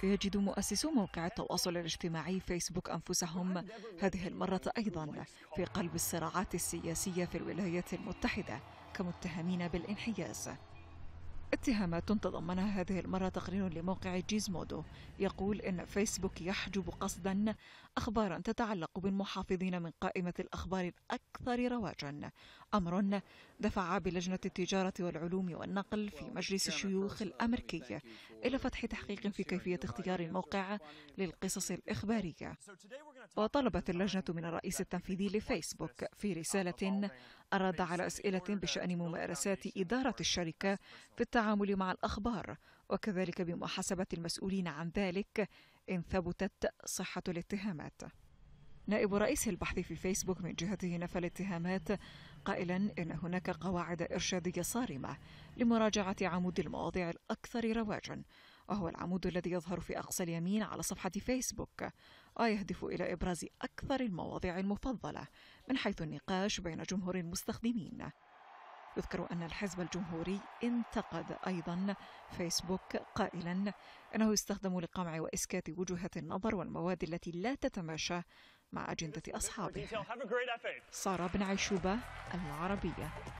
فيجد مؤسسو موقع التواصل الاجتماعي فيسبوك أنفسهم هذه المرة أيضا في قلب الصراعات السياسية في الولايات المتحدة كمتهمين بالانحياز اتهامات تضمنها هذه المرة تقرير لموقع جيزمودو يقول إن فيسبوك يحجب قصدا أخبارا تتعلق بالمحافظين من قائمة الأخبار الأكثر رواجا أمر دفع بلجنة التجارة والعلوم والنقل في مجلس الشيوخ الأمريكي إلى فتح تحقيق في كيفية اختيار الموقع للقصص الإخبارية وطلبت اللجنة من الرئيس التنفيذي لفيسبوك في رسالة أراد على أسئلة بشأن ممارسات إدارة الشركة في التعامل مع الأخبار وكذلك بمحاسبة المسؤولين عن ذلك إن ثبتت صحة الاتهامات نائب رئيس البحث في فيسبوك من جهته نفى الاتهامات قائلا ان هناك قواعد ارشاديه صارمه لمراجعه عمود المواضيع الاكثر رواجا وهو العمود الذي يظهر في اقصى اليمين على صفحه فيسبوك ويهدف الى ابراز اكثر المواضيع المفضله من حيث النقاش بين جمهور المستخدمين يذكر أن الحزب الجمهوري انتقد أيضا فيسبوك قائلا أنه يستخدم لقمع وإسكات وجهة النظر والمواد التي لا تتماشى مع أجندة أصحابه سارة بن عيشوبة العربية